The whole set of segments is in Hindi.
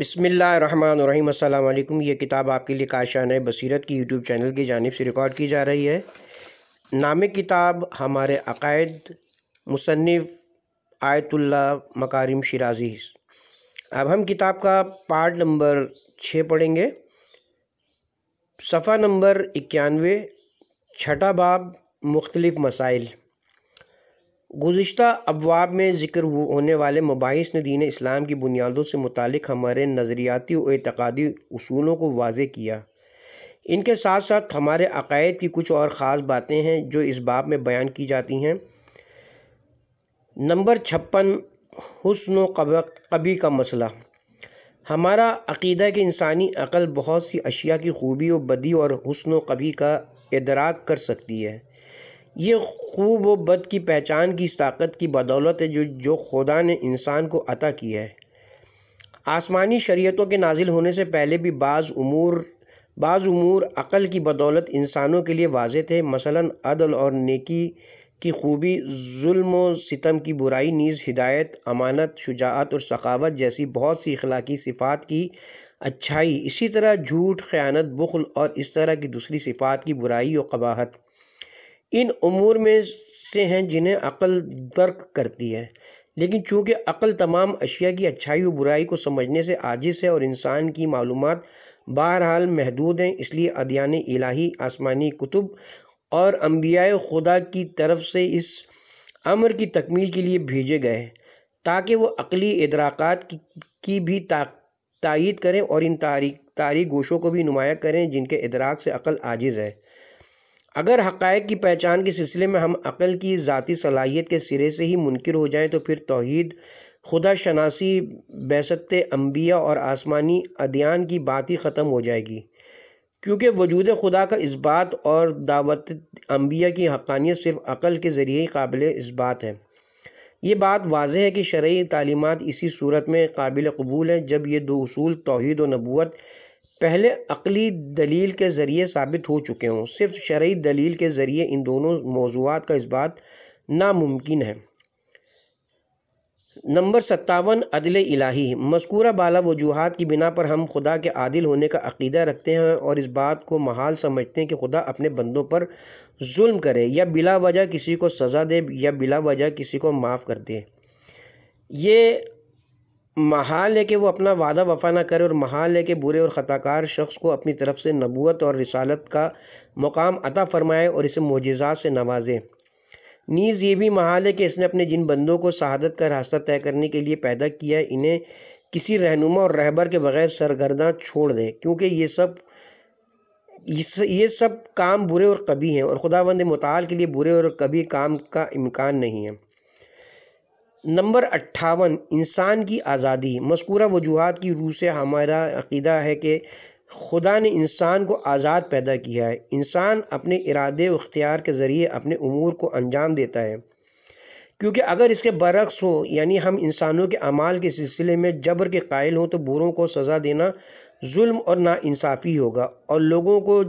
बसमिलीम अल्लाम ये किताब आपके लिए काशान बसीरत की यूट्यूब चैनल की जानब से रिकॉर्ड की जा रही है नाम किताब हमारे अकायद मुसनफ़ आयतुल्ला मकारिम शराजी अब हम किताब का पार्ट नंबर छः पढ़ेंगे सफ़ा नंबर इक्यानवे छठा बाब मुख्तलिफ़ मसाइल गुज्त अबवाब में जिक्र होने वाले मुबास ने दीन इस्लाम की बुनियादों से मुतक हमारे नज़रियाती और अतकादी असूलों को वाज किया इनके साथ साथ हमारे अकायद की कुछ और ख़ास बातें हैं जो इस बाब में बयान की जाती हैं नंबर छप्पन हसन कभी का मसला हमारा अकीदा कि इंसानी अक़ल बहुत सी अशिया की खूबी और बदी और हसन कभी का इदराक कर सकती है ये खूब व बद की पहचान की इस ताकत की बदौलत है जो जो खुदा ने इंसान को अता किया है आसमानी शरीयतों के नाजिल होने से पहले भी बाज़ उमूर बाज़ उमूर अक़ल की बदौलत इंसानों के लिए वाज थे मसलन अदल और नेकी की खूबी जुल्म सितम की बुराई नीज़ हिदायत अमानत शुजात और सखावत जैसी बहुत सी अखलाकी सिफ़ात की अच्छाई इसी तरह झूठ ख़यानत बुखल और इस तरह की दूसरी सिफ़ात की बुराई और कबाहत इन अमूर में से हैं जिन्हें अक़ल दर्क करती है लेकिन चूँकि अक़ल तमाम अशिया की अच्छाई और बुराई को समझने से आजिज़ है और इंसान की मालूम बहरहाल महदूद हैं इसलिए अदियान इलाही आसमानी कुतुब और अम्बिया खुदा की तरफ से इस अमर की तकमील के लिए भेजे गए ताकि वो अकली इदराक की, की भी तइद तायद करें और इन तारी तारी गोशों को भी नुमाया करें जिनके इदराक से अक़ल आजिज़ है अगर हक़ की पहचान के सिलसिले में हम अक़ल की ज़ाती सलाहियत के सिरे से ही मुनकर हो जाएँ तो फिर तोहद खुदा शनासी बैसत अम्बिया और आसमानी अदियान की बात ही ख़त्म हो जाएगी क्योंकि वजूद खुदा का इस बात और दावत अम्बिया की हक़ानियत सिर्फ अक़ल के ज़रिए ही काबिल इस बात है ये बात वाज है कि शर्य तलीमत इसी सूरत में काबिल कबूल हैं जब ये दो असूल तोहद व नबूत पहले अकली दलील के ज़रिए साबित हो चुके हों सिर्फ शर्य दलील के ज़रिए इन दोनों मौजूद का इस बात नामुमकिन है नंबर सत्तावन अदल इलाही मस्कूरा बाला वजूहत की बिना पर हम खुदा के आदिल होने का अकीदा रखते हैं और इस बात को महाल समझते हैं कि खुदा अपने बंदों पर जुल्म करे या बिला वजह किसी को सज़ा दे या बिला वजह किसी को माफ़ कर दे ये महाल है कि वो अपना वादा वफा ना करे और महाल है कि बुरे और ख़ताकार शख्स को अपनी तरफ से नबूत और रिसालत का मुकाम अता फ़रमाए और इसे मोजात से नवाजे नीज़ ये भी महाल है कि इसने अपने जिन बंदों को शहादत का रास्ता तय करने के लिए पैदा किया है इन्हें किसी रहनुमा और रहबर के बगैर सरगर्दा छोड़ दें क्योंकि ये सब ये सब काम बुरे और कभी हैं और ख़ुदा वंद मताल के लिए बुरे और कभी काम का इम्कान नहीं है नंबर अट्ठावन इंसान की आज़ादी मस्कुरा वजूहत की रूह से हमारा अकीदा है कि खुदा ने इंसान को आज़ाद पैदा किया है इंसान अपने इरादे अख्तियार के ज़रिए अपने अमूर को अंजाम देता है क्योंकि अगर इसके बरक्स हो यानी हम इंसानों के अमाल के सिलसिले में जबर के कायल हों तो बुरों को सज़ा देना जुल्म और नाानसाफ़ी होगा और लोगों को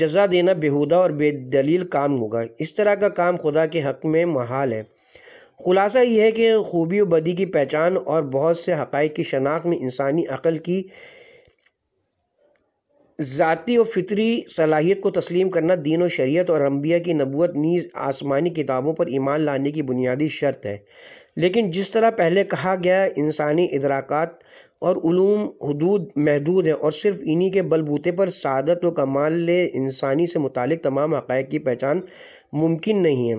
जजा देना बेहूदा और बेदलील काम होगा इस तरह का काम खुदा के हक़ में महाल है खुलासा ये है कि खूबी व बदी की पहचान और बहुत से हक़ की शनाख्त में इंसानी अक़ल की ज़ाती और फितरी सलाहियत को तस्लीम करना दीन व शरीत और अम्बिया की नबूत नीज आसमानी किताबों पर ईमान लाने की बुनियादी शर्त है लेकिन जिस तरह पहले कहा गया इंसानी इदराकात और ूम हदूद महदूद हैं और सिर्फ इन्हीं के बलबूते पर सादत व कमाल इंसानी से मुतल तमाम हक़ की पहचान मुमकिन नहीं है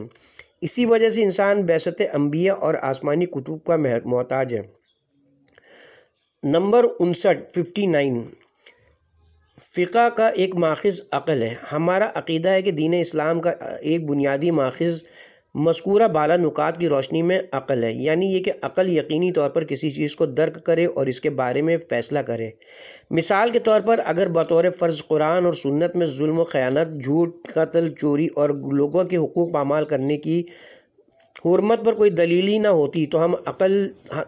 इसी वजह से इंसान बैसत अम्बिया और आसमानी कुतुब का मोहताज है नंबर उनसठ फिफ्टी नाइन फ़िका का एक माखज़ अक़ल है हमारा अकीदा है कि दीन इस्लाम का एक बुनियादी माखज़ मस्कूरा बाला नुकात की रोशनी में अक़ल है यानी ये कि अक़ल यकीनी तौर पर किसी चीज़ को दर्क करे और इसके बारे में फ़ैसला करे मिसाल के तौर पर अगर बतौर फ़र्ज़ कुरान और सुन्नत में जुल्म ख़यानत झूठ कत्ल चोरी और लोगों के हकूक़ पामाल करने की हरमत पर कोई दलील ही ना होती तो हम अकल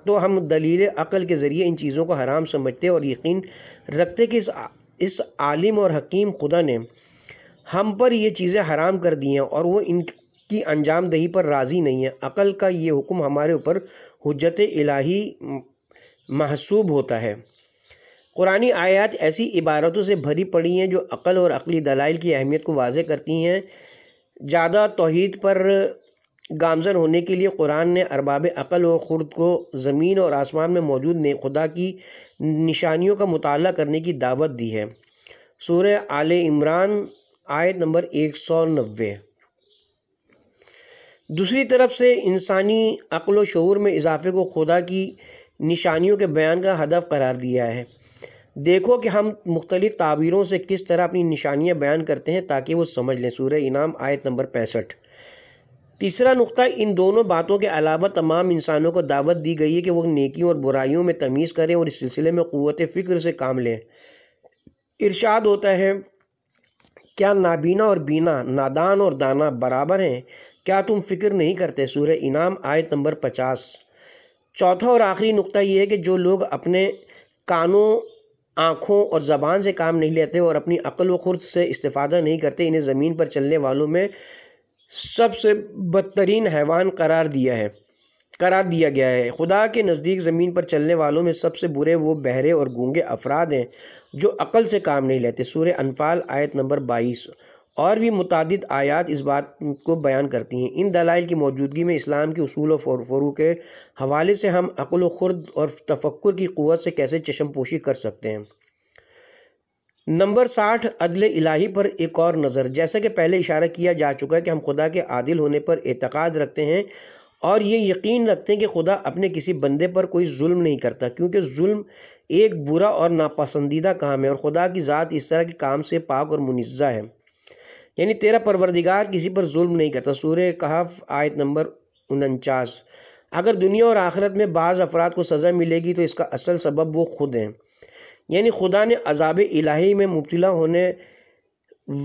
तो हम दलील अकल के ज़रिए इन चीज़ों को हराम समझते और यकीन रखते कि इस इस आलिम और हकीम खुदा ने हम पर ये चीज़ें हराम कर दी हैं और वो इन की दही पर राज़ी नहीं है अकल का ये हुक्म हमारे ऊपर हजत इलाही महसूब होता है कुरानी आयात ऐसी इबारतों से भरी पड़ी हैं जो अक़ल और अकली दलाइल की अहमियत को वाज करती हैं ज़्यादा तोहद पर गामजन होने के लिए कुरान ने अरबाब अक़ल और ख़ुर्द को ज़मीन और आसमान में मौजूद ने खुदा की निशानियों का मताल करने की दावत दी है सूर्य आल इमरान आयत नंबर एक सौ नब्बे दूसरी तरफ से इंसानी अकल व में इजाफे को खुदा की निशानियों के बयान का हदफ करार दिया है देखो कि हम मुख्तलिफ़ ताबीरों से किस तरह अपनी निशानियाँ बयान करते हैं ताकि वो समझ लें सूर इनाम आयत नंबर पैंसठ तीसरा नुक्ता इन दोनों बातों के अलावा तमाम इंसानों को दावत दी गई है कि वह नेकियों और बुराइयों में तमीज़ करें और इस सिलसिले में क़वत फ़िक्र से काम लें इरशाद होता है क्या नाबीना और बीना नादान और दाना बराबर हैं क्या तुम फिक्र नहीं करते सूर इनाम आयत नंबर पचास चौथा और आखिरी नुक्ता ये है कि जो लोग अपने कानों आँखों और ज़बान से काम नहीं लेते और अपनी अकल व खुर्द से इस्तेफादा नहीं करते इन्हें ज़मीन पर चलने वालों में सबसे बदतरीन हैवान करार दिया है करार दिया गया है खुदा के नज़दीक ज़मीन पर चलने वालों में सबसे बुरे वो बहरे और गूँगे अफराद हैं जो अकल से काम नहीं लेते सूर्य अनफाल आयत नंबर बाईस और भी मुतद आयात इस बात को बयान करती हैं इन दलाइल की मौजूदगी में इस्लाम के असूल और फरू के हवाले से हम अक़ल खुर्द और तफक्र की क़वत से कैसे चशमपोशी कर सकते हैं नंबर साठ अदल इलाही पर एक और नज़र जैसा कि पहले इशारा किया जा चुका है कि हम खुदा के आदिल होने पर एतक़ाद रखते हैं और ये यकीन रखते हैं कि खुदा अपने किसी बंदे पर कोई जुल्म नहीं करता क्योंकि जुल्म एक बुरा और नापसंदीदा काम है और खुदा की ज़ात इस तरह के काम से पाक और मुनज़ा है यानी तेरा परवरदिगार किसी पर जुल्म नहीं करता सूर्य कहफ आयत नंबर उनचास अगर दुनिया और आखिरत में बाज़ अफराद को सज़ा मिलेगी तो इसका असल सबब वो खुद हैं यानी खुदा ने अजाब इलाही में मुबतला होने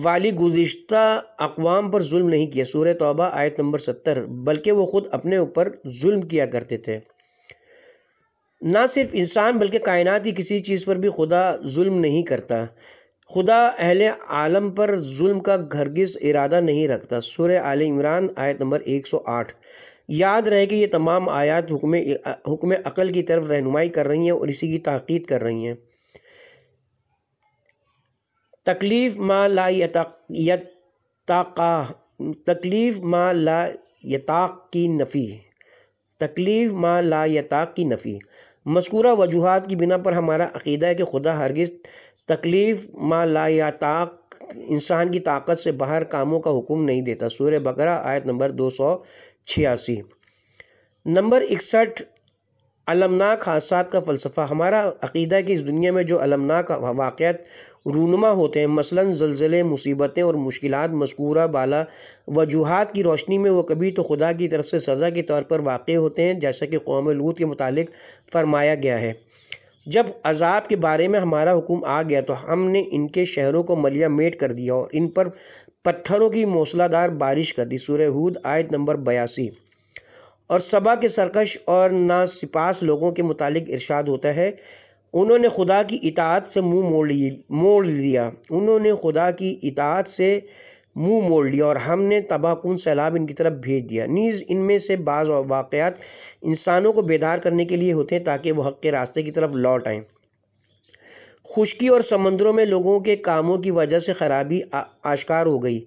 वाली गुज्त अकवाम पर जुल्म नहीं किया सूर्य तोबा आयत नंबर सत्तर बल्कि वो ख़ुद अपने ऊपर जुल्म किया करते थे ना सिर्फ इंसान बल्कि कायनात की किसी चीज़ पर भी खुदा जुल्म नहीं करता खुदा अहल आलम पर जुल्म का घरगिस इरादा नहीं रखता सुर आल इमरान आयत नंबर 108 याद रहे कि ये तमाम आयात हुक्म हुक्म अकल की तरफ रहनुमाई कर रही हैं और इसी की ताक़ीद कर रही हैं तकलीफ़ मा ला यताका तकलीफ़ मा ला यताक की नफ़ी तकलीफ़ मा ला यताक की नफ़ी मस्कूरा वजूहत की बिना पर हमारा अकीदा है कि खुदा हरगिज़ तकलीफ़ मा लायाताक इंसान की ताकत से बाहर कामों का हुक्म नहीं देता सूर्य बकरा आयत नंबर दो सौ छियासी नंबर इकसठ अलमनाक हादसा का फ़लसफ़ा हमारा अकीदा कि इस दुनिया में जो अलमनाक वाक़ रूनमा होते हैं मसलन जलजले मुसीबतें और मुश्किल मस्कूरा बाला वजूहत की रोशनी में वो कभी तो खुदा की तरफ से सज़ा के तौर पर वाक़ होते हैं जैसा कि कौम लूत के मुतालिक फ़रमाया गया है जब अजाब के बारे में हमारा हुक्म आ गया तो हमने इनके शहरों को मलिया मेट कर दिया और इन पर पत्थरों की मौसलाधार बारिश कर दी सूर्य हूद आयत नंबर बयासी और सबा के सरकश और नासिपास लोगों के मुतालिक इरशाद होता है उन्होंने खुदा की इतात से मुंह मोड़ मोड़ लिया उन्होंने खुदा की इतात से मुंह मोड़ लिया और हमने तबाहकुन सैलाब इनकी तरफ भेज दिया नीज़ इनमें से बाज़ वाक़ात इंसानों को बेदार करने के लिए होते हैं ताकि वह हक़ के रास्ते की तरफ लौट आएँ खुश्की और समंदरों में लोगों के कामों की वजह से ख़राबी आश्कार हो गई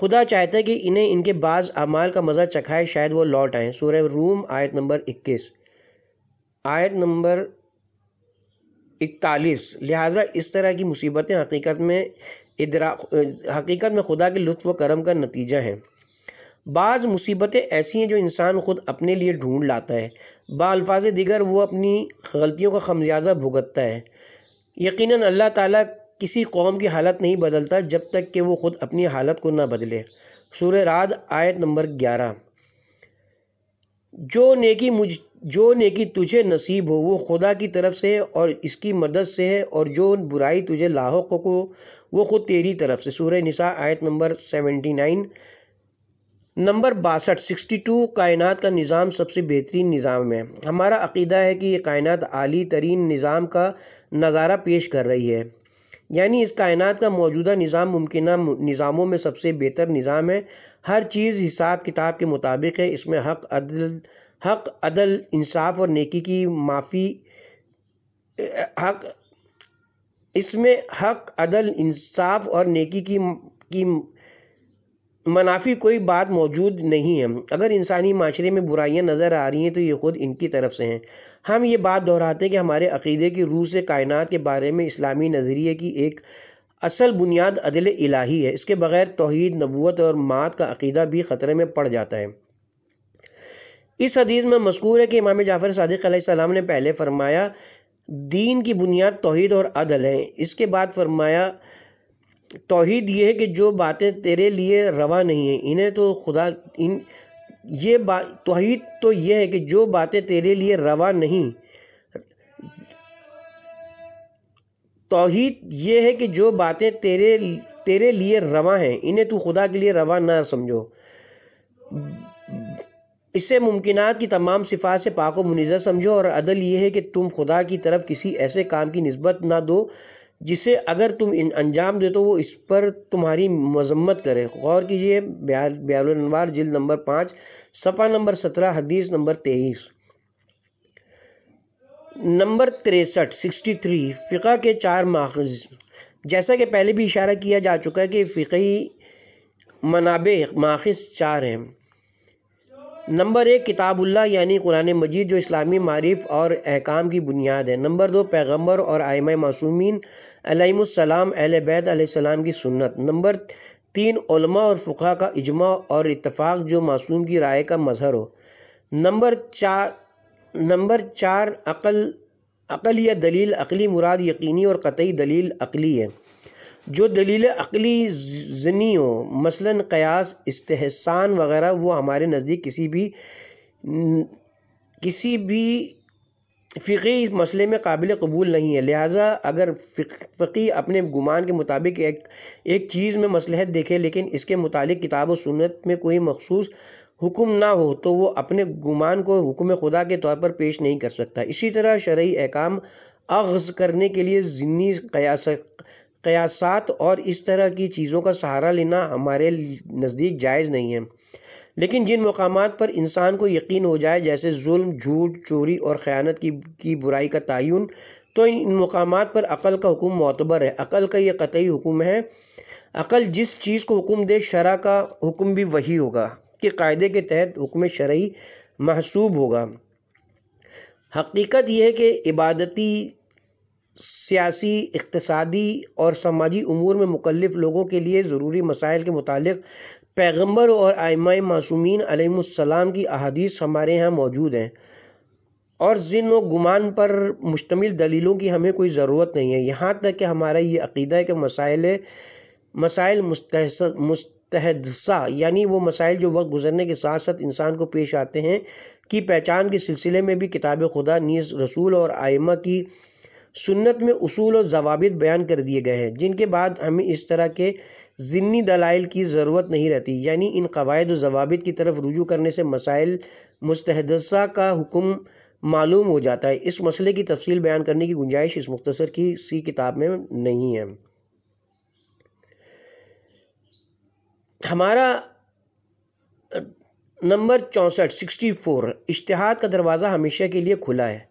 खुदा चाहता है कि इन्हें इनके बाज़ अमाल का मज़ा चखाए शायद वो लौट आएँ सूर्य रूम आयत नंबर इक्कीस आयत नंबर इकतालीस लिहाजा इस तरह की मुसीबतें हकीकत में इदरा हकीकत में खुदा के लुत्फ व करम का नतीजा है बाज़ मुसीबतें ऐसी हैं जो इंसान ख़ुद अपने लिए ढूंढ लाता है बाल्फाज दिगर वो अपनी गलतियों का खमजाज़ा भुगतता है यकीनन अल्लाह ताला किसी कौम की हालत नहीं बदलता जब तक कि वो ख़ुद अपनी हालत को ना बदले सूर्य रात आयत नंबर ग्यारह जो नेकी मुझ जो नेकी तुझे नसीब हो वो खुदा की तरफ से है और इसकी मदद से है और जो बुराई तुझे लाहौक हो वो खुद तेरी तरफ से सूर्य निसा आयत नंबर सेवेंटी नाइन नंबर बासठ सिक्सटी टू कायनत का निज़ाम सबसे बेहतरीन निज़ाम है हमारा अकीदा है कि ये कायनत आली तरीन निज़ाम का नज़ारा पेश कर रही है यानी इस कायनात का मौजूदा निज़ाम मुमकिन निज़ामों में सबसे बेहतर निज़ाम है हर चीज़ हिसाब किताब के मुताबिक है इसमें हक अदल हक अदल इंसाफ और नेकी की माफ़ी हक इसमें हक अदल इंसाफ और नेकी की की मनाफी कोई बात मौजूद नहीं है अगर इंसानी माशरे में बुराइयां नज़र आ रही हैं तो ये ख़ुद इनकी तरफ से हैं हम ये बात दोहराते हैं कि हमारे अकीदे की रूह से कायनात के बारे में इस्लामी नज़रिए की एक असल बुनियाद अदल इलाही है इसके बगैर तोहद नबूत और मात का अकीदा भी ख़तरे में पड़ जाता है इस हदीस में मशहूर है कि इमाम जाफ़र सदक़ ने पहले फरमाया दीन की बुनियाद तोहद और अदल है इसके बाद फरमाया तोहद ये है कि जो बातें तेरे लिए रवा नहीं है इन्हें तो खुदा इन ये बात तोहद तो ये है कि जो बातें तेरे लिए रवा नहीं तोहद ये है कि जो बातें तेरे तेरे लिए रवा हैं इन्हें तू खुदा के लिए रवा ना समझो इसे मुमकिन की तमाम सिफात से पाको मुनिज़ा समझो और अदल ये है कि तुम खुदा की तरफ किसी ऐसे काम की नस्बत ना दो जिसे अगर तुम अंजाम दे तो वो इस पर तुम्हारी मजम्मत करे गौर कीजिए ब्यालनवार जिल नंबर पाँच सफ़ा नंबर सत्रह हदीस नंबर तेईस नंबर तिरसठ सिक्सटी थ्री फ़िका के चार माखज जैसा कि पहले भी इशारा किया जा चुका है कि फ़िकी मनाबे माखज चार हैं नंबर एक किताबुल्ला यानी कुरान मजीद जो इस्लामी मारिफ और अहकाम की बुनियाद है नंबर दो पैगम्बर और आयम मासूमिन अलैहिस्सलाम अहल बैतम की सुन्नत नंबर तीन उलमा और फ़ुका का इजमा और इतफ़ाक़ जो मासूम की राय का मजहर हो नंबर चार नंबर चार अकल अकल या दलील अकली मुराद यकीनी और कतई दलील अकली है जो दलील अकली जनी हो मसला क़यास इस्तेहसान वगैरह वो हमारे नज़दीक किसी भी किसी भी इस मसले में काबिल कबूल नहीं है लिहाजा अगर फ़ी अपने गुमान के मुताबिक एक एक चीज़ में मसलहत देखे लेकिन इसके मुतालिक किताब और में कोई मखसूस हुक्म ना हो तो वो अपने गुमान को हुक्म खुदा के तौर पर पेश नहीं कर सकता इसी तरह शरय अहकाम अगज करने के लिए ज़िन्नी कयासात और इस तरह की चीज़ों का सहारा लेना हमारे नज़दीक जायज़ नहीं है लेकिन जिन मकाम पर इंसान को यकीन हो जाए जैसे जुल्म झूठ चोरी और ख़यानत की की बुराई का तयन तो इन मकाम पर अक़ल का हुक्म मोतबर है अक़ल का यह कतई हुक्म है अक़ल जिस चीज़ को हुक्म दे शरा का हुक्म भी वही होगा कि कायदे के तहत हुक्म शरा महसूब होगा हकीकत यह है कि इबादती सियासी इकतसादी और समाजी अमूर में मुकलफ़ लोगों के लिए ज़रूरी मसाइल के मतलब पैगम्बर और आयमा मासूमिन आलम की अहदीस हमारे यहाँ मौजूद हैं और जिन व गुमान पर मुश्तमिल दलीलों की हमें कोई ज़रूरत नहीं है यहाँ तक कि हमारा ये अकीदा है कि मसाइल मसाइल मुस्तहदसा यानी वो मसाइल जो वक्त गुजरने के साथ साथ इंसान को पेश आते हैं की पहचान के सिलसिले में भी किताब खुदा नीज़ रसूल और आयमा की सुन्नत में उसूल और जवाबित बयान कर दिए गए हैं जिनके बाद हमें इस तरह के ज़िन्नी दलाइल की ज़रूरत नहीं रहती यानी इन कवायद और ज़वाब की तरफ रुजू करने से मसाइल मुस्तहदसा का हुक्म मालूम हो जाता है इस मसले की तफसील बयान करने की गुंजाइश इस मुख्तसर की सी किताब में नहीं है हमारा नंबर चौंसठ सिक्सटी फोर इश्तहाद का दरवाज़ा हमेशा के लिए खुला है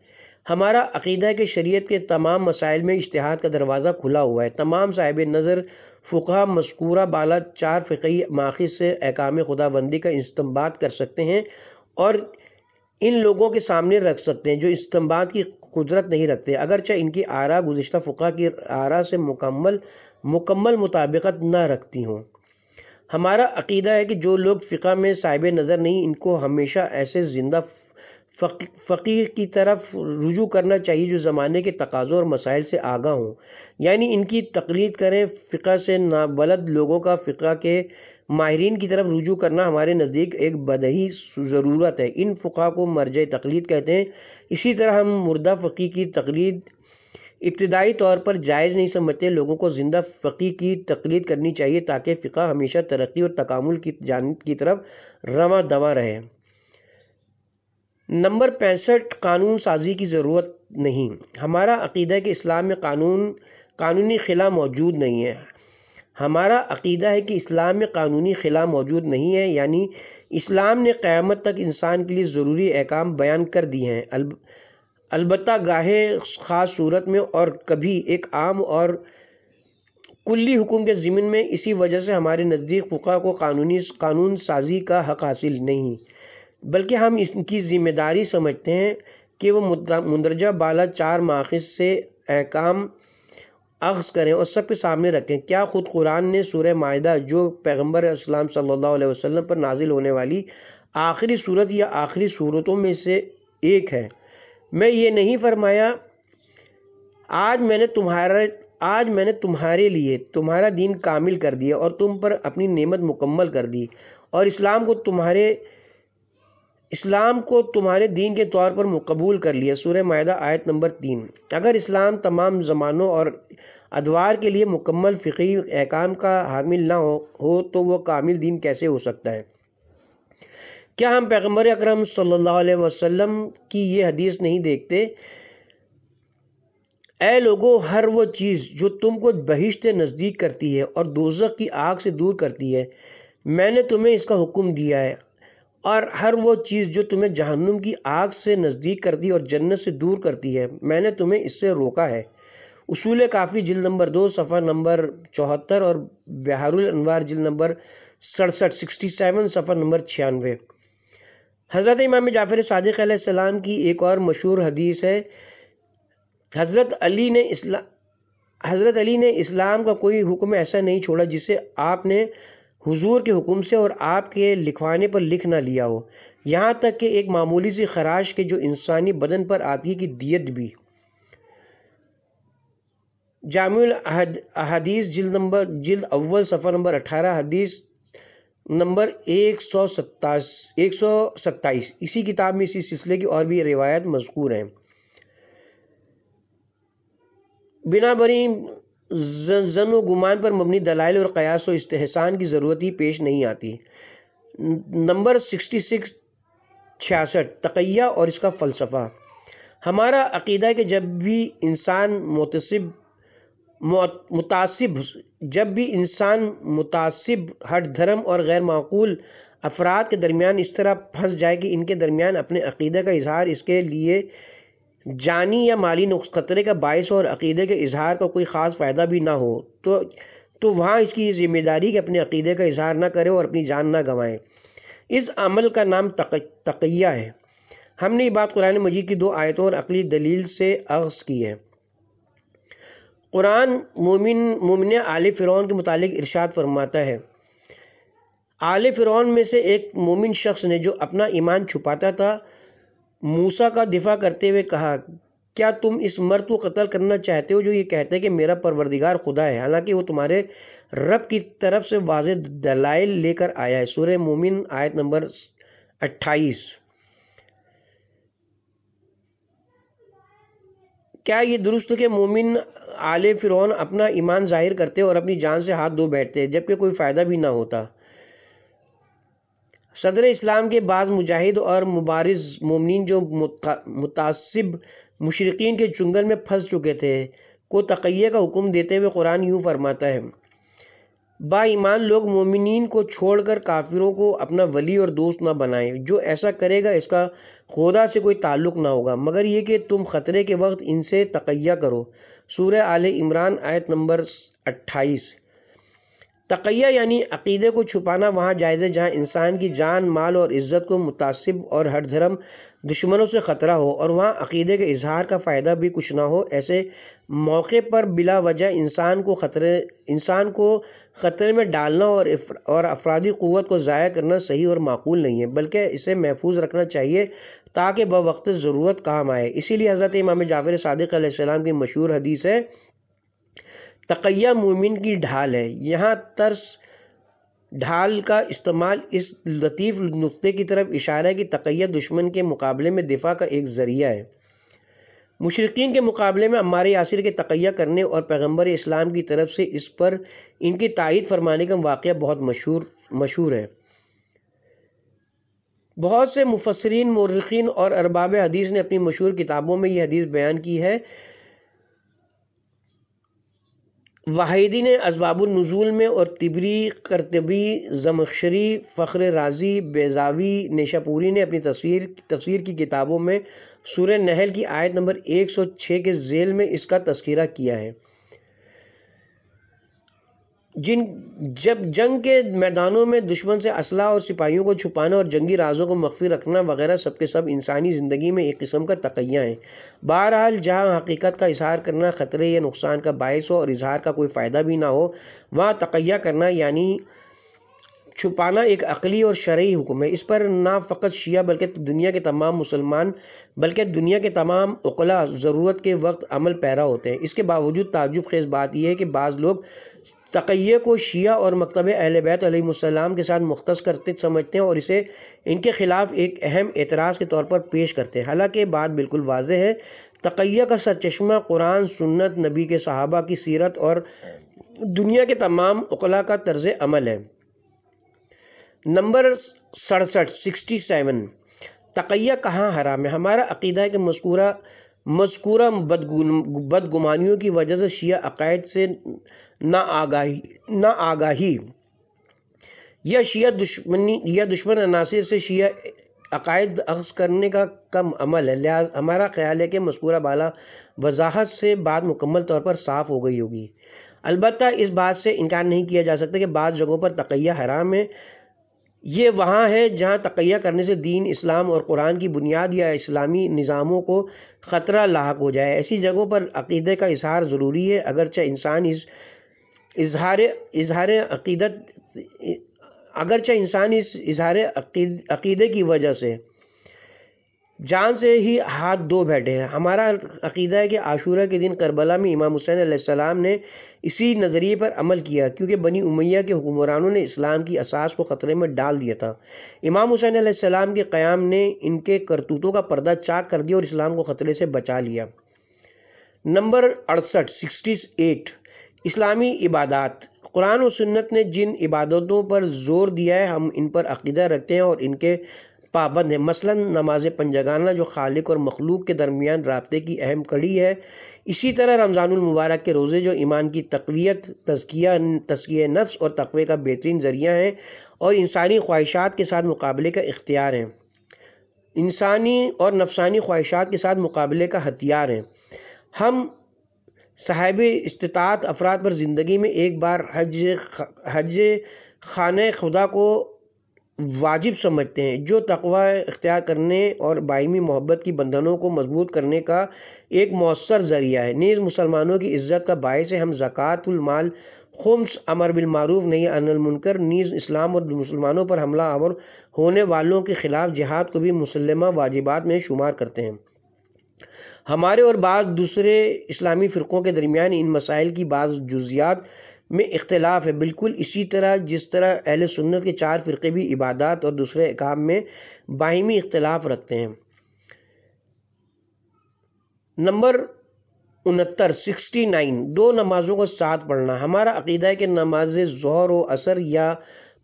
हमारा अकीदा है कि शरीयत के तमाम मसाइल में इश्तहाद का दरवाज़ा खुला हुआ है तमाम साहिब नज़र फ़ुका मस्कूरा बाला चार फ़िकी माखिज से अहकाम खुदाबंदी का इस्तेमाल कर सकते हैं और इन लोगों के सामने रख सकते हैं जो इस्तेमाल की कुदरत नहीं रखते अगरचे इनकी आरा गुज्त फ़ुका की आरा से मुकम्मल मुकम्मल मुताबिकत ना रखती हों हमारा अकीदा है कि जो लोग फ़िका में साहिब नज़र नहीं इनको हमेशा ऐसे ज़िंदा फ़कीर फ़की की तरफ रुजू करना चाहिए जो ज़माने के तकाज़ों और मसाइल से आगा हों यानी इनकी तकलीद करें फ़िका से नाबलद लोगों का फ़िका के माहरीन की तरफ रुजू करना हमारे नज़दीक एक बदही ज़रूरत है इन फ़ा को मरज तकलीद कहते हैं इसी तरह हम मुर्दा फ़कीर की तकलीद इब्तदाई तौर पर जायज़ नहीं समझते लोगों को ज़िंदा फ़की की तकलीद करनी चाहिए ताकि फ़िका हमेशा तरक्की और तकामुल की जान की तरफ रवा दवा रहे नंबर पैंसठ कानून साजी की ज़रूरत नहीं हमारा अकीदा कि इस्लाम में कानून कानूनी खिला मौजूद नहीं है हमारा अकीदा है कि इस्लाम में कानूनी खिला मौजूद नहीं है यानी इस्लाम ने क़्यामत तक इंसान के लिए ज़रूरी अहकाम बयान कर दिए हैं अल, अलबत् गाहे ख़ास सूरत में और कभी एक आम और कुल्ली हुकुम के ज़मीन में इसी वजह से हमारे नज़दीक फ़ुका को कानूनी कानून साजी का हक हासिल नहीं बल्कि हम इनकी ज़िम्मेदारी समझते हैं कि वो मंदरजा बाला चार माखज से अहकाम अख्ज़ करें और सबके सामने रखें क्या ख़ुद कुरान ने सूर माहा जो पैगम्बर इस्लाम सल्लल्लाहु अलैहि वसल्लम पर नाजिल होने वाली आखिरी सूरत या आखिरी सूरतों में से एक है मैं ये नहीं फरमाया आज मैंने तुम्हारा आज मैंने तुम्हारे लिए तुम्हारा दीन कामिल कर दिया और तुम पर अपनी नेमत मुकम्मल कर दी और इस्लाम को तुम्हारे इस्लाम को तुम्हारे दीन के तौर पर कबूल कर लिया सूर्य माहा आयत नंबर तीन अगर इस्लाम तमाम ज़मानों और अदवार के लिए मुकम्मल फ़िकी अहकाम का हामिल ना हो हो तो वह कामिल दीन कैसे हो सकता है क्या हम पैगम्बर अक्रम सल्लल्लाहु वसल्लम की ये हदीस नहीं देखते ए लोगो हर वो चीज़ जो तुमको बहिश्त नज़दीक करती है और दोजक की आग से दूर करती है मैंने तुम्हें इसका हुक्म दिया है और हर वो चीज़ जो तुम्हें जहन्नुम की आग से नज़दीक करती और जन्नत से दूर करती है मैंने तुम्हें इससे रोका है उसूल काफ़ी जिल नंबर दो सफ़ा नंबर चौहत्तर और बहारुल अनवार नंबर सड़सठ सिक्सटी सेवन सफ़ा नंबर छियानवे हज़रत इमाम जाफ़र सदक सलाम की एक और मशहूर हदीस है हज़रत अली ने इस्ला हज़रत अली ने इस्लाम का कोई हुक्म ऐसा नहीं छोड़ा जिसे आपने हुजूर के हुक्म से और आपके लिखवाने पर लिख ना लिया हो यहाँ तक कि एक मामूली सी खराश के जो इंसानी बदन पर आती की दियत भी जाम अहदीस जिल्द नंबर जिल्द अव्वल सफ़र नंबर अठारह हदीस नंबर एक सौ सत्ताईस एक सौ सत्ताईस इसी किताब में इसी सिलसिले की और भी रिवायत मजकूर हैं बिना बरी जन व गुमान पर मबनी दलाइल और कयास व इस्तेहसान की ज़रूरत ही पेश नहीं आती नंबर सिक्सटी सिक्स छियासठ तकैया और इसका फ़लसफ़ा हमारा अकीदा है कि जब भी इंसान मुतसब मुतासिब जब भी इंसान मुतासिब हर धर्म और गैर माकूल अफराद के दरमियान इस तरह फंस जाए कि इनके दरमियान अपने अकीदे का इजहार इसके लिए जानी या माली नुक खतरे का बायस और अकीदे के इजहार का कोई ख़ास फ़ायदा भी ना हो तो तो वहाँ इसकी ज़िम्मेदारी कि अपने अकीदे का इजहार ना करें और अपनी जान ना गंवाएं इस अमल का नाम तक, तकिया है हमने ये बात कुरान मजीद की दो आयतों और अकली दलील से अख्ज़ की है कुरान मोमिन मोमिन आल फ़िर के मुतालिक इरशाद फरमाता है आल फ़िर में से एक मोमिन शख्स ने जो अपना ईमान छुपाता था मूसा का दिफा करते हुए कहा क्या तुम इस मर्द को कत्ल करना चाहते हो जो ये कहते हैं कि मेरा परवरदिगार खुदा है हालांकि वो तुम्हारे रब की तरफ से वाज दलाइल लेकर आया है सूर्य मोमिन आयत नंबर अट्ठाईस क्या ये दुरुस्त के मोमिन आले फिरौन अपना ईमान जाहिर करते और अपनी जान से हाथ धो बैठते जबकि कोई फ़ायदा भी ना होता सदर इस्लाम के बाज़ मुजाहिद और मुबारज ममिन जो मुतासब मशरकिन के चुंगल में फंस चुके थे को तकिए का हुक्म देते हुए कुरान यूँ फरमाता है बाईमान लोग मोमिन को छोड़कर काफिरों को अपना वली और दोस्त ना बनाएं जो ऐसा करेगा इसका खुदा से कोई ताल्लुक़ ना होगा मगर ये कि तुम ख़तरे के वक्त इनसे तकैया करो सूर्य आल इमरान आयत नंबर अट्ठाईस तकैया यानी अकीदे को छुपाना वहाँ जायज़ है जहाँ इंसान की जान माल और इज़्ज़त को मुतासिब और हर धर्म दुश्मनों से ख़तरा हो और वहाँ अकीदे के इजहार का फ़ायदा भी कुछ ना हो ऐसे मौके पर बिला वजह इंसान को ख़तरे इंसान को ख़तरे में डालना और और अफराधी क़वत को ज़ाया करना सही और माकूल नहीं है बल्कि इसे महफूज रखना चाहिए ताकि बवक्त ज़रूरत काम आए इसीलिए हज़रत इमाम जाफर सदक़ की मशहूर हदीस है तकैया मोमिन की ढाल है यहाँ तर्स ढाल का इस्तेमाल इस लतीफ़ नुक़े की तरफ इशारा है कि तकैया दुश्मन के मुकाबले में दिफा का एक ज़रिया है मुशरकिन के मुकाबले में अम्मार यासिर के तकैया करने और पैगम्बर इस्लाम की तरफ से इस पर इनकी तायद फरमाने का वाक़ बहुत मशहूर मशहूर है बहुत से मुफसरन मौरखीन और अरबाब हदीस ने अपनी मशहूर किताबों में यह हदीस बयान की है वाहिदी ने असबाबुलनज़ूल में और तिबरी करतबी ज़मखशरी फ़ख्र राज़ी बेज़ावी नेशापूरी ने अपनी तस्वीर तस्वीर की किताबों में सुर नहल की आयत नंबर एक सौ छः के जेल में इसका तस्करा किया है जिन जब जंग के मैदानों में दुश्मन से असला और सिपाहियों को छुपाना और जंगी राजों को मख्फी रखना वगैरह सब के सब इंसानी ज़िंदगी में एक किस्म का तकैया है बहरहाल जहाँ हकीकत का इजहार करना ख़तरे या नुकसान का बायस हो और इजहार का कोई फ़ायदा भी ना हो वहाँ तकैया करना यानी छुपाना एक अकली और शर्य हुक्म है इस पर ना फ़कत शिया बल्कि दुनिया के तमाम मुसलमान बल्कि दुनिया के तमाम अकला ज़रूरत के वक्त अमल पैरा होते हैं इसके बावजूद ताजुब खेज़ बात यह है कि बाज़ लोग तकैये को शिया और मकतब अहल बैत के साथ मुख्त करते समझते हैं और इसे इनके ख़िलाफ़ एक अहम एतराज़ के तौर पर पेश करते हैं हालांकि बात बिल्कुल वाज है तकैय का सरचमा कुरान सुन्नत नबी के सहाबा की सीरत और दुनिया के तमाम उकला का तर्ज अमल है नंबर सड़सठ सिक्सटी सेवन तकैया कहाँ हराम है हमारा अकीदा है कि मस्कूरा मस्कूरा बदगुमानियों की वजह से शिया अकायद से ना आगाही ना आगाही यह शिया दुश्मनी या दुश्मन अनासर से शिया अकायद अक्स करने का कम अमल है लिहाज हमारा ख्याल है कि मस्कूरा बाला वजाहत से बात मुकम्मल तौर पर साफ़ हो गई होगी अलबत् इस बात से इनकार नहीं किया जा सकता कि बाज़ जगहों पर तकैया हराम है ये वहाँ है जहाँ तकैया करने से दीन इस्लाम और कुरान की बुनियाद या इस्लामी निज़ामों को ख़तरा लाक हो जाए ऐसी जगहों पर अकीदे का इजहार ज़रूरी है अगरचे इंसान इस इजहार इजहार अकीदत अगरचे इंसान इस इजहार अकीदे की वजह से जान से ही हाथ दो बैठे हैं हमारा अकीदा है कि आशूरा के दिन करबला में इमाम हुसैन आसमाम ने इसी नज़रिए पर अमल किया क्योंकि बनी उमैया के हुक्मरानों ने इस्लाम की असास को ख़तरे में डाल दिया था इमाम हुसैन सलाम के क़्याम ने इनके करतूतों का पर्दा चाक कर दिया और इस्लाम को ख़तरे से बचा लिया नंबर अड़सठ सिक्सटी एट इस्लामी इबादत कुरान और सुन्नत ने जिन इबादतों पर ज़ोर दिया है हम इन पर अकीदा रखते हैं और इनके पाबंद है मसला नमाज पंजगाना जो खालिक और मखलूक के दरमियान रबते की अहम कड़ी है इसी तरह रमज़ानमबारक के रोज़े जो ईमान की तकवीत तजकिया तस्किय नफ्स और तकवे का बेहतरीन ज़रिया हैं और इंसानी ख्वाहिशात के साथ मुकाबले का इख्तियार हैं इंसानी और नफसानी ख्वाहिशात के साथ मुकाबले का हथियार हैं हम साहब इस्तात अफराद पर ज़िंदगी में एक बार हज हज खान खुदा को वाजिब समझते हैं जो तकवा इख्तियार करने और बाइमी मोहब्बत की बंधनों को मजबूत करने का एक मौसर ज़रिया है नीज़ मुसलमानों की इज़्ज़त का बायस है हम ज़क़़तुलमाल खुम्स अमर बिलमारूफ़ नहीं मुनकर नीज़ इस्लाम और मुसलमानों पर हमला आवर होने वालों के ख़िलाफ़ जिहाद को भी मुसलमा वाजिबात में शुमार करते हैं हमारे और बाद दूसरे इस्लामी फ़िरक़ों के दरमियान इन मसाइल की बाज़ जुजियात में इख्तलाफ है बिल्कुल इसी तरह जिस तरह अहल सुन्नत के चार फ़िरके भी इबादत और दूसरे काम में बाहिमी इख्तलाफ रखते हैं नंबर उनहत्तर सिक्सटी नाइन दो नमाज़ों को साथ पढ़ना हमारा अकीदा है कि नमाज जोहर व असर या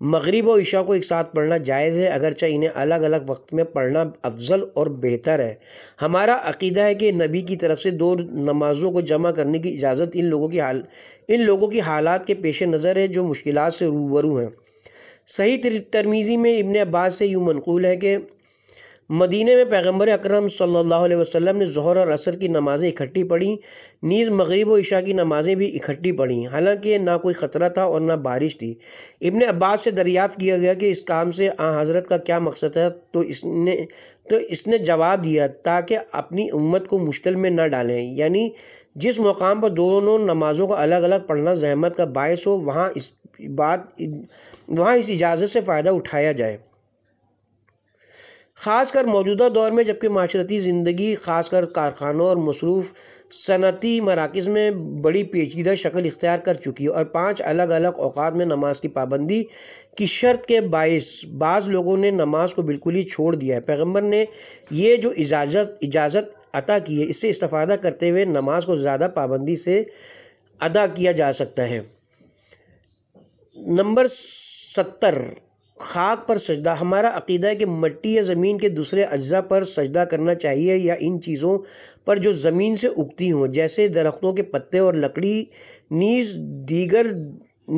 मगरब और ईशा को एक साथ पढ़ना जायज़ है अगरचे इन्हें अलग अलग वक्त में पढ़ना अफजल और बेहतर है हमारा अकीदा है कि नबी की तरफ से दो नमाज़ों को जमा करने की इजाज़त इन लोगों की हाल इन लोगों की हालात के पेश नज़र है जो मुश्किल से रूबरू हैं सही तरमीज़ी में इबन अब्बास से यूँ मनकूल है कि मदीने में पैगम्बर अक्रम सल्लल्लाहु ने जहर और असर की नमाज़ें इकट्ठी पढ़ीं नीज़ मगरब व इशा की नमाज़ें भी इकट्ठी पढ़ीं हालांकि ना कोई ख़तरा था और ना बारिश थी इबन अब्बास से दरियाफ़ किया गया कि इस काम से आ हज़रत का क्या मकसद है तो इसने तो इसने जवाब दिया ताकि अपनी उम्मत को मुश्किल में न डालें यानी जिस मकाम पर दोनों नमाज़ों का अलग अलग पढ़ना जहमत का बायस हो वहाँ इस बात वहाँ इस इजाज़त से फ़ायदा उठाया जाए खासकर मौजूदा दौर में जबकि माशरती ज़िंदगी खासकर कारखानों और मसरूफ़ सनती मराकज़ में बड़ी पेचीदा शक्ल इख्तियार कर चुकी है और पाँच अलग अलग अवात में नमाज की पाबंदी की शर्त के बायस बाज़ लोगों ने नमाज को बिल्कुल ही छोड़ दिया है पैगम्बर ने यह जो इजाज़त इजाज़त अता की है इससे इस्तादा करते हुए नमाज को ज़्यादा पाबंदी से अदा किया जा सकता है नंबर सत्तर खाक पर सजदा हमारा अकीदा है कि मट्टी या ज़मीन के दूसरे अज्जा पर सजदा करना चाहिए या इन चीज़ों पर जो ज़मीन से उगती हों जैसे दरख्तों के पत्ते और लकड़ी नीज दीगर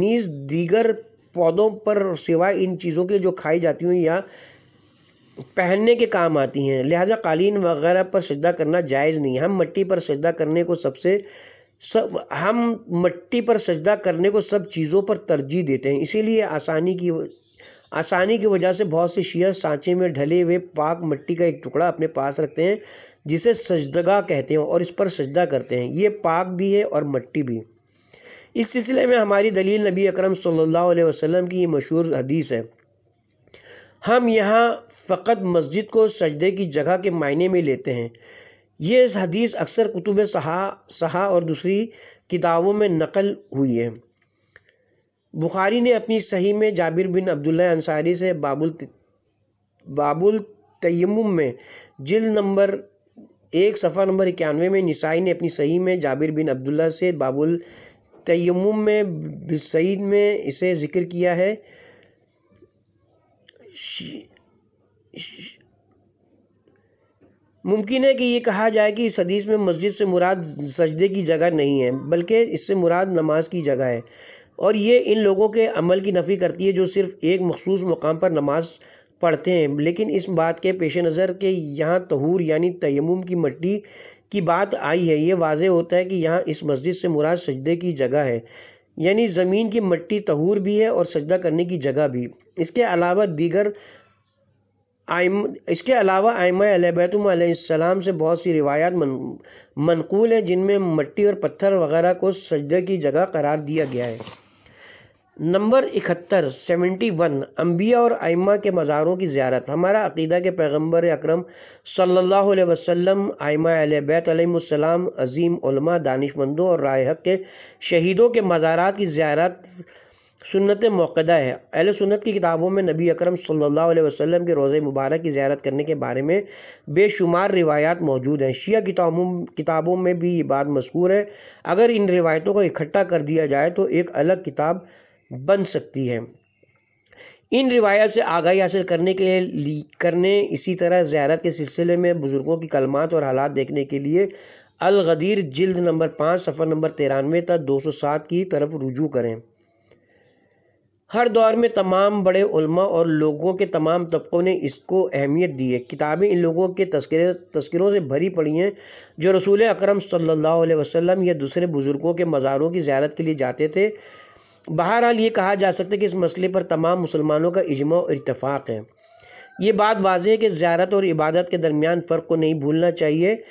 नीज दीगर पौधों पर सिवाय इन चीज़ों के जो खाई जाती हूँ या पहनने के काम आती हैं लिहाजा कालीन वगैरह पर सजदा करना जायज़ नहीं हम मट्टी पर सजदा करने को सबसे सब हम मट्टी पर सजदा करने को सब चीज़ों पर तरजीह देते हैं इसीलिए आसानी की आसानी की वजह से बहुत से शिया सांचे में ढले हुए पाक मिट्टी का एक टुकड़ा अपने पास रखते हैं जिसे सजदगा कहते हैं और इस पर सजदा करते हैं ये पाक भी है और मट्टी भी इस सिलसिले में हमारी दलील नबी अकरम सल्लल्लाहु अलैहि वसल्लम की ये मशहूर हदीस है हम यहाँ फ़कत मस्जिद को सजदे की जगह के मायने में लेते हैं ये हदीस अक्सर कुतुब सहा सहा और दूसरी किताबों में नकल हुई है बुखारी ने अपनी सही में जाबिर बिन अब्दुल्ला अंसारी से बाबुल बाबुल तयम में जिल नंबर एक सफ़ा नंबर इक्यानवे में निसाई ने अपनी सही में जाबिर बिन अब्दुल्ला से बाबुल तयम में सईद में इसे ज़िक्र किया है मुमकिन है कि ये कहा जाए कि इस हदीस में मस्जिद से मुराद सजदे की जगह नहीं है बल्कि इससे मुराद नमाज की जगह है और ये इन लोगों के अमल की नफ़ी करती है जो सिर्फ़ एक मखसूस मकाम पर नमाज पढ़ते हैं लेकिन इस बात के पेश नज़र के यहाँ तहूर यानी तयम की मट्टी की बात आई है ये वाज होता है कि यहाँ इस मस्जिद से मुराद सजदे की जगह है यानी ज़मीन की मट्टी तहूर भी है और सजदा करने की जगह भी इसके अलावा दीगर आयम इसके अलावा अलबैतम से बहुत सी रिवायात मन, मनकूल हैं जिनमें मट्टी और पत्थर वगैरह को सजदे की जगह करार दिया गया है नंबर इकहत्तर सेवेंटी वन अम्बिया और आइमा के मज़ारों की ज्यारत हमारा अकीदा के पैगम्बर अक्रम सल्ला अलैहि वसल्लम आइमा बैतम अज़ीम दानशमंदों और राय हक के शहीदों के मज़ारात की ज्यारत सुन्नत मौक़दा है अहल सुन्नत की किताबों में नबी अकरम सल्लल्लाहु अलैहि वसल्लम के रोज़े मुबारक की ज्यारत करने के बारे में बेशुमार रिवायात मौजूद हैं शिया किताबों किताबों में भी ये बात मशहूर है अगर इन रिवायतों को इकट्ठा कर दिया जाए तो एक अलग किताब बन सकती है इन रिवायत से आगाही हासिल करने के लिए करने इसी तरह ज्यारत के सिलसिले में बुज़ुर्गों की कलमात और हालात देखने के लिए अलगदीर जिल्द नंबर पाँच सफ़र नंबर तिरानवे तक दो सौ सात की तरफ रुजू करें हर दौर में तमाम बड़े उल्मा और लोगों के तमाम तबकों ने इसको अहमियत दी है किताबें इन लोगों के तस्करे तस्करों से भरी पड़ी हैं जो रसूल अक्रम सल्ला अलैहि या दूसरे बुज़ुर्गों के मज़ारों की ज्यारत के लिए जाते थे बहरहाल ये कहा जा सकता है कि इस मसले पर तमाम मुसलमानों का इजमा और इतफ़ाक़ है ये बात वाज है कि ज्यारत और इबादत के दरमियान फ़र्क को नहीं भूलना चाहिए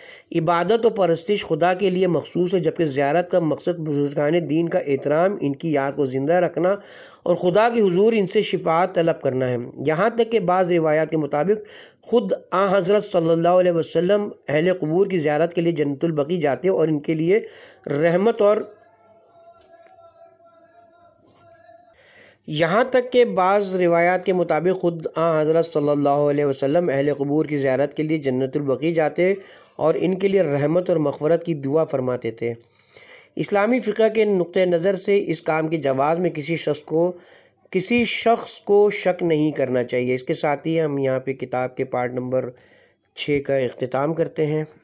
इबादत और परस्तिश खुदा के लिए मखसूस है जबकि ज्यारत का मकसद बुजुर्गान दीन का एहतराम इनकी याद को ज़िंदा रखना और ख़ुदा की हजूर इनसे शिफात तलब करना है यहाँ तक कि बाज़ रिवायात के मुताबिक ख़ुद आ हज़रत सल्ला वसम अहल कबूर की ज्यारत के लिए जन्तुलबकी जाते और इनके लिए रहमत और यहाँ तक के बाज़ रिवायात के मुताबिक ख़ुद आ हज़रत सल्लल्लाहु अलैहि वसल्लम अहल कबूर की ज्यारत के लिए जन्नतबकी जाते और इनके लिए रहमत और मफ़रत की दुआ फरमाते थे इस्लामी फ़िका के नुक़ नज़र से इस काम के जवाज़ में किसी शख्स को किसी शख्स को शक नहीं करना चाहिए इसके साथ ही हम यहाँ पर किताब के पार्ट नंबर छः का अख्ताम करते हैं